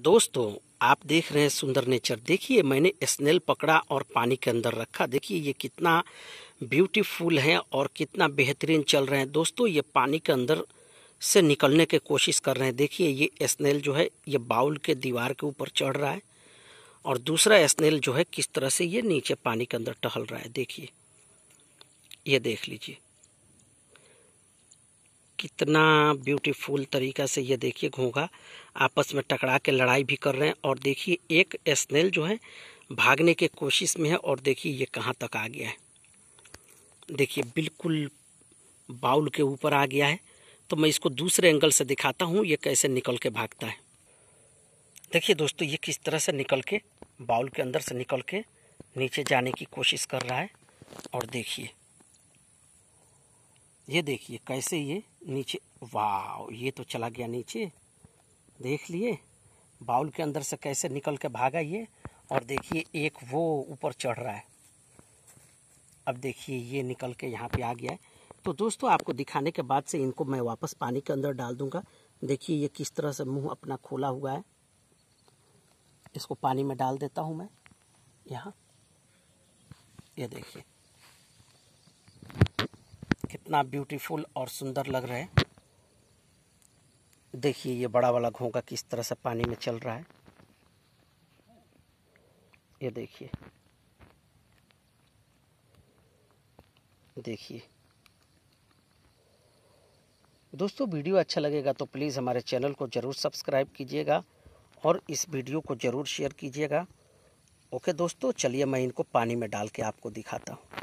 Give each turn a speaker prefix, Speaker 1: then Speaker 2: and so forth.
Speaker 1: दोस्तों आप देख रहे हैं सुंदर नेचर देखिए मैंने स्नेल पकड़ा और पानी के अंदर रखा देखिए ये कितना ब्यूटीफुल है और कितना बेहतरीन चल रहे हैं दोस्तों ये पानी के अंदर से निकलने की कोशिश कर रहे हैं देखिए ये स्नेल जो है ये बाउल के दीवार के ऊपर चढ़ रहा है और दूसरा स्नेल जो है किस तरह से ये नीचे पानी के अंदर टहल रहा है देखिए ये देख लीजिए कितना ब्यूटीफुल तरीका से ये देखिए घोंघा आपस में टकरा के लड़ाई भी कर रहे हैं और देखिए एक स्नेल जो है भागने के कोशिश में है और देखिए ये कहाँ तक आ गया है देखिए बिल्कुल बाउल के ऊपर आ गया है तो मैं इसको दूसरे एंगल से दिखाता हूँ ये कैसे निकल के भागता है देखिए दोस्तों ये किस तरह से निकल के बाउल के अंदर से निकल के नीचे जाने की कोशिश कर रहा है और देखिए ये देखिए कैसे ये नीचे वाह ये तो चला गया नीचे देख लिए बाउल के अंदर से कैसे निकल के भागा ये और देखिए एक वो ऊपर चढ़ रहा है अब देखिए ये निकल के यहाँ पे आ गया है तो दोस्तों आपको दिखाने के बाद से इनको मैं वापस पानी के अंदर डाल दूंगा देखिए ये किस तरह से मुंह अपना खोला हुआ है इसको पानी में डाल देता हूँ मैं यहाँ ये यह देखिए कितना ब्यूटीफुल और सुंदर लग रहा है देखिए ये बड़ा वाला घोंगा किस तरह से पानी में चल रहा है ये देखिए देखिए दोस्तों वीडियो अच्छा लगेगा तो प्लीज़ हमारे चैनल को ज़रूर सब्सक्राइब कीजिएगा और इस वीडियो को ज़रूर शेयर कीजिएगा ओके दोस्तों चलिए मैं इनको पानी में डाल के आपको दिखाता हूँ